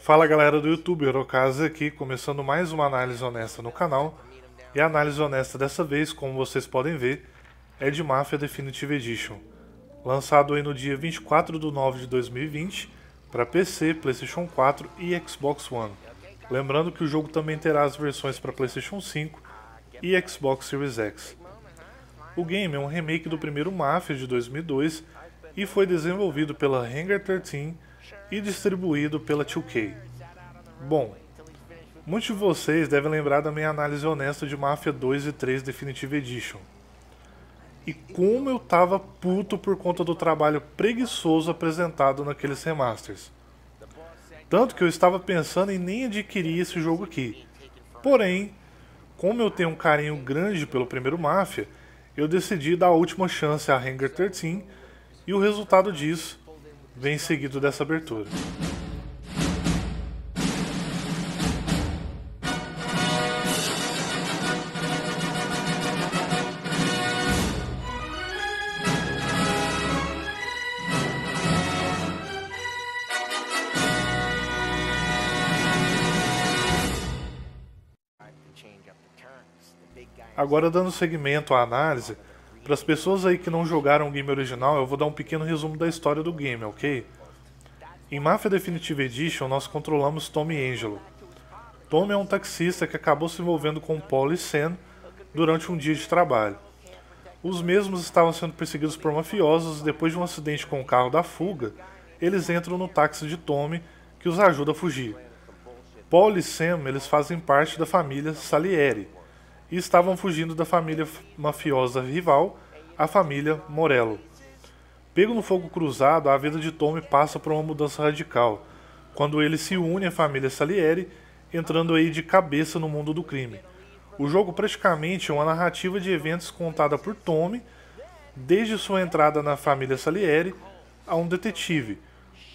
Fala galera do YouTube, Orocasa aqui, começando mais uma análise honesta no canal. E a análise honesta dessa vez, como vocês podem ver, é de Mafia Definitive Edition. Lançado aí no dia 24 de nove de 2020 para PC, PlayStation 4 e Xbox One. Lembrando que o jogo também terá as versões para PlayStation 5 e Xbox Series X. O game é um remake do primeiro Mafia de 2002 e foi desenvolvido pela Hangar 13 e distribuído pela 2K. Bom, muitos de vocês devem lembrar da minha análise honesta de Mafia 2 e 3 Definitive Edition. E como eu tava puto por conta do trabalho preguiçoso apresentado naqueles remasters. Tanto que eu estava pensando em nem adquirir esse jogo aqui. Porém, como eu tenho um carinho grande pelo primeiro Mafia, eu decidi dar a última chance a Hangar 13 e o resultado disso Vem seguido dessa abertura. Agora, dando seguimento à análise, para as pessoas aí que não jogaram o game original, eu vou dar um pequeno resumo da história do game, ok? Em Mafia Definitive Edition, nós controlamos Tommy Angelo. Tommy é um taxista que acabou se envolvendo com Paul e Sam durante um dia de trabalho. Os mesmos estavam sendo perseguidos por mafiosos e depois de um acidente com o carro da fuga, eles entram no táxi de Tommy, que os ajuda a fugir. Paul e Sam eles fazem parte da família Salieri, e estavam fugindo da família mafiosa rival, a família Morello. Pego no fogo cruzado, a vida de Tommy passa por uma mudança radical, quando ele se une à família Salieri, entrando aí de cabeça no mundo do crime. O jogo praticamente é uma narrativa de eventos contada por Tommy, desde sua entrada na família Salieri, a um detetive,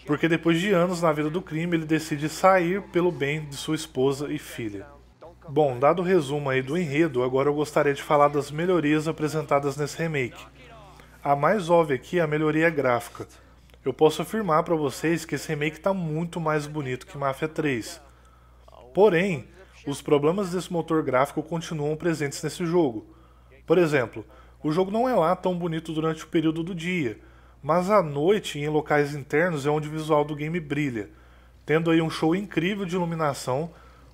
porque depois de anos na vida do crime ele decide sair pelo bem de sua esposa e filha. Bom, dado o resumo aí do enredo, agora eu gostaria de falar das melhorias apresentadas nesse remake. A mais óbvia aqui é a melhoria gráfica. Eu posso afirmar para vocês que esse remake está muito mais bonito que Mafia 3. Porém, os problemas desse motor gráfico continuam presentes nesse jogo. Por exemplo, o jogo não é lá tão bonito durante o período do dia, mas à noite em locais internos é onde o visual do game brilha, tendo aí um show incrível de iluminação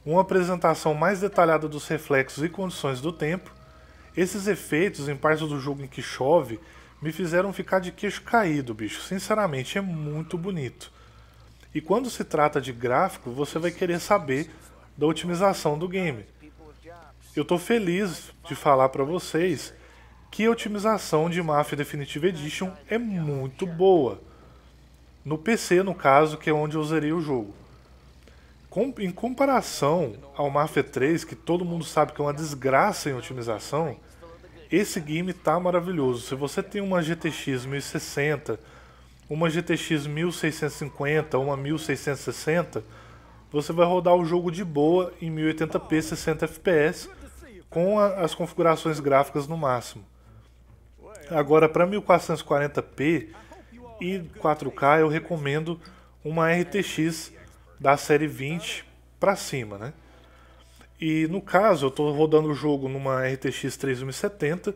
uma apresentação mais detalhada dos reflexos e condições do tempo, esses efeitos em partes do jogo em que chove me fizeram ficar de queixo caído, bicho. Sinceramente, é muito bonito. E quando se trata de gráfico, você vai querer saber da otimização do game. Eu estou feliz de falar para vocês que a otimização de Mafia Definitive Edition é muito boa. No PC, no caso, que é onde eu zerei o jogo em comparação ao Mafia 3, que todo mundo sabe que é uma desgraça em otimização, esse game tá maravilhoso. Se você tem uma GTX 1060, uma GTX 1650, uma 1660, você vai rodar o jogo de boa em 1080p 60 fps com a, as configurações gráficas no máximo. Agora para 1440p e 4K eu recomendo uma RTX da série 20 para cima, né? E no caso, eu estou rodando o jogo numa RTX 3070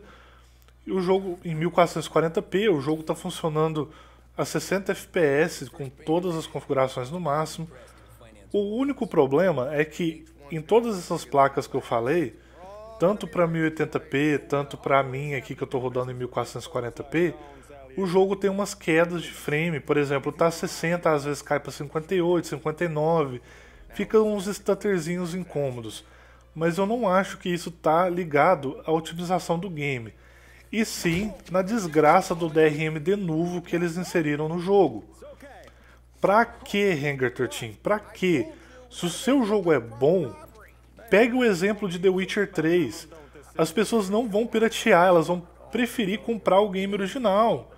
e o jogo em 1440p, o jogo está funcionando a 60 FPS com todas as configurações no máximo. O único problema é que em todas essas placas que eu falei, tanto para 1080p, tanto para mim aqui que eu estou rodando em 1440p, o jogo tem umas quedas de frame, por exemplo, tá 60, às vezes cai para 58, 59, fica uns stutterzinhos incômodos. Mas eu não acho que isso tá ligado à otimização do game, e sim na desgraça do DRM de novo que eles inseriram no jogo. Pra que, Hanger 13? Pra que? Se o seu jogo é bom, pegue o exemplo de The Witcher 3. As pessoas não vão piratear, elas vão preferir comprar o game original.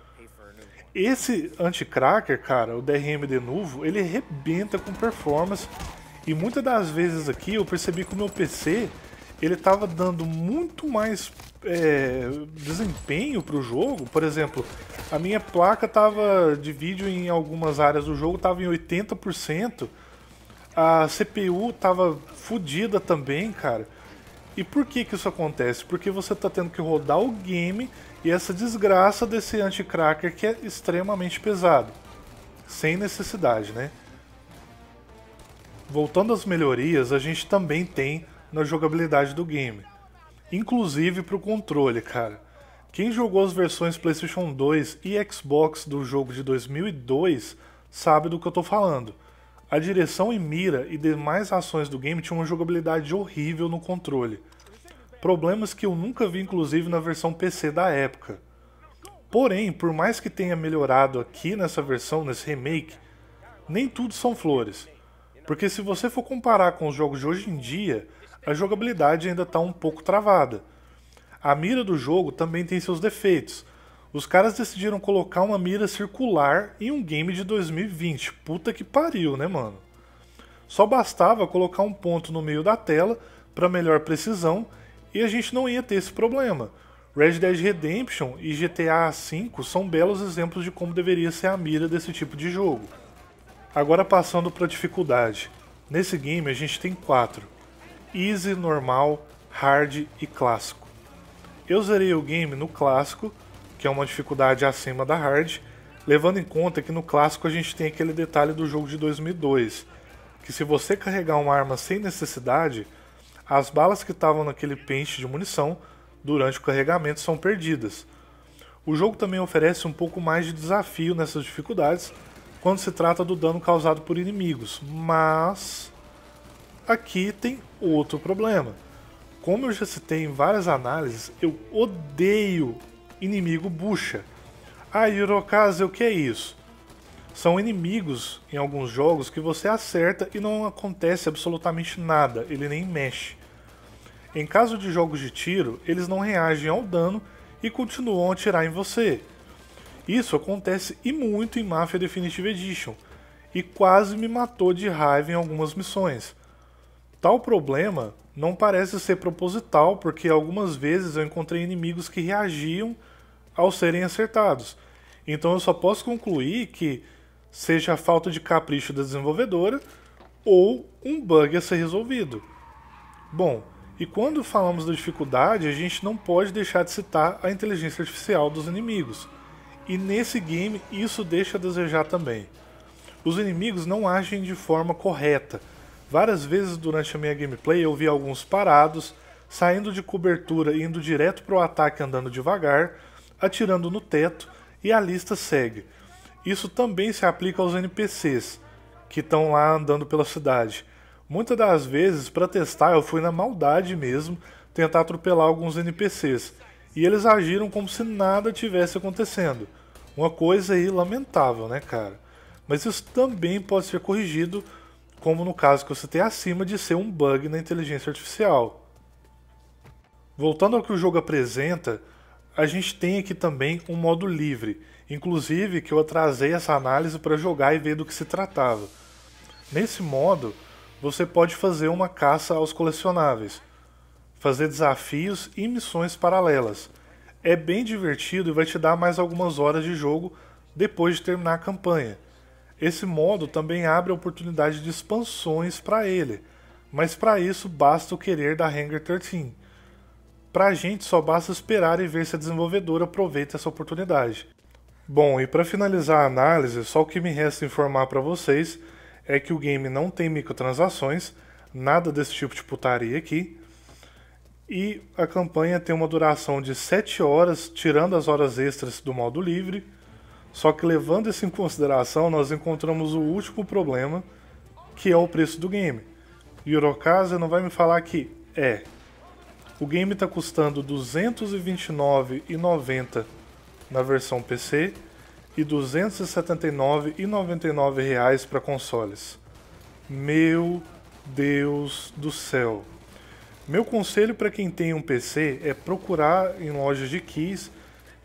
Esse anti-cracker, cara, o DRM de novo, ele rebenta com performance. E muitas das vezes aqui eu percebi que o meu PC ele estava dando muito mais é, desempenho para o jogo. Por exemplo, a minha placa tava de vídeo em algumas áreas do jogo estava em 80%. A CPU estava fodida também, cara. E por que que isso acontece? Porque você está tendo que rodar o game e essa desgraça desse anti-cracker que é extremamente pesado. Sem necessidade, né? Voltando às melhorias, a gente também tem na jogabilidade do game. Inclusive para o controle, cara. Quem jogou as versões PlayStation 2 e Xbox do jogo de 2002 sabe do que eu estou falando. A direção e mira e demais ações do game tinham uma jogabilidade horrível no controle problemas que eu nunca vi inclusive na versão PC da época. Porém, por mais que tenha melhorado aqui nessa versão, nesse remake, nem tudo são flores. Porque se você for comparar com os jogos de hoje em dia, a jogabilidade ainda está um pouco travada. A mira do jogo também tem seus defeitos. Os caras decidiram colocar uma mira circular em um game de 2020. Puta que pariu, né, mano? Só bastava colocar um ponto no meio da tela para melhor precisão e a gente não ia ter esse problema. Red Dead Redemption e GTA V são belos exemplos de como deveria ser a mira desse tipo de jogo. Agora passando para dificuldade. Nesse game a gente tem quatro: Easy, normal, hard e clássico. Eu zerei o game no clássico, que é uma dificuldade acima da hard, levando em conta que no clássico a gente tem aquele detalhe do jogo de 2002, que se você carregar uma arma sem necessidade, as balas que estavam naquele pente de munição durante o carregamento são perdidas. O jogo também oferece um pouco mais de desafio nessas dificuldades quando se trata do dano causado por inimigos, mas aqui tem outro problema. Como eu já citei em várias análises, eu odeio inimigo bucha. Ah, Hirokazu, o que é isso? são inimigos em alguns jogos que você acerta e não acontece absolutamente nada, ele nem mexe. Em caso de jogos de tiro, eles não reagem ao dano e continuam a atirar em você. Isso acontece e muito em Mafia Definitive Edition, e quase me matou de raiva em algumas missões. Tal problema não parece ser proposital, porque algumas vezes eu encontrei inimigos que reagiam ao serem acertados. Então eu só posso concluir que seja a falta de capricho da desenvolvedora ou um bug a ser resolvido. Bom, e quando falamos da dificuldade, a gente não pode deixar de citar a inteligência artificial dos inimigos. E nesse game isso deixa a desejar também. Os inimigos não agem de forma correta. Várias vezes durante a minha gameplay eu vi alguns parados, saindo de cobertura e indo direto para o ataque andando devagar, atirando no teto e a lista segue. Isso também se aplica aos NPCs que estão lá andando pela cidade. Muitas das vezes, para testar, eu fui na maldade mesmo tentar atropelar alguns NPCs. E eles agiram como se nada tivesse acontecendo. Uma coisa aí lamentável, né, cara? Mas isso também pode ser corrigido, como no caso que eu citei acima, de ser um bug na inteligência artificial. Voltando ao que o jogo apresenta, a gente tem aqui também um modo livre, inclusive que eu atrasei essa análise para jogar e ver do que se tratava. Nesse modo, você pode fazer uma caça aos colecionáveis, fazer desafios e missões paralelas. É bem divertido e vai te dar mais algumas horas de jogo depois de terminar a campanha. Esse modo também abre a oportunidade de expansões para ele, mas para isso basta o querer da Hangar 13 para a gente só basta esperar e ver se a desenvolvedora aproveita essa oportunidade. Bom, e para finalizar a análise, só o que me resta informar para vocês é que o game não tem microtransações, nada desse tipo de putaria aqui. E a campanha tem uma duração de 7 horas, tirando as horas extras do modo livre. Só que levando isso em consideração, nós encontramos o último problema, que é o preço do game. E não vai me falar que é, o game está custando R$ 229,90 na versão PC e R$ 279,99 para consoles. Meu Deus do céu! Meu conselho para quem tem um PC é procurar em lojas de keys,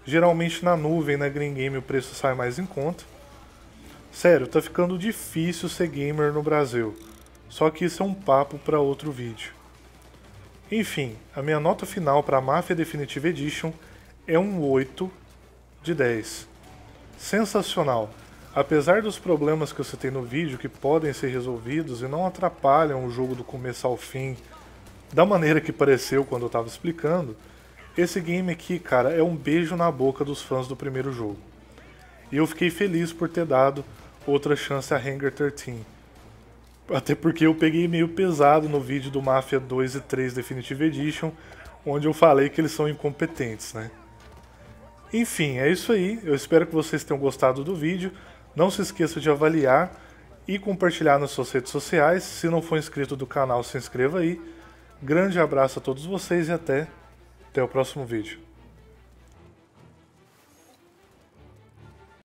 geralmente na nuvem, na né? Green Game o preço sai mais em conta. Sério, tá ficando difícil ser gamer no Brasil. Só que isso é um papo para outro vídeo. Enfim, a minha nota final para a Mafia Definitive Edition é um 8 de 10. Sensacional! Apesar dos problemas que você tem no vídeo que podem ser resolvidos e não atrapalham o jogo do começo ao fim da maneira que pareceu quando eu estava explicando, esse game aqui, cara, é um beijo na boca dos fãs do primeiro jogo. E eu fiquei feliz por ter dado outra chance a Hangar 13. Até porque eu peguei meio pesado no vídeo do Mafia 2 e 3 Definitive Edition, onde eu falei que eles são incompetentes, né? Enfim, é isso aí. Eu espero que vocês tenham gostado do vídeo. Não se esqueça de avaliar e compartilhar nas suas redes sociais. Se não for inscrito do canal, se inscreva aí. Grande abraço a todos vocês e até, até o próximo vídeo.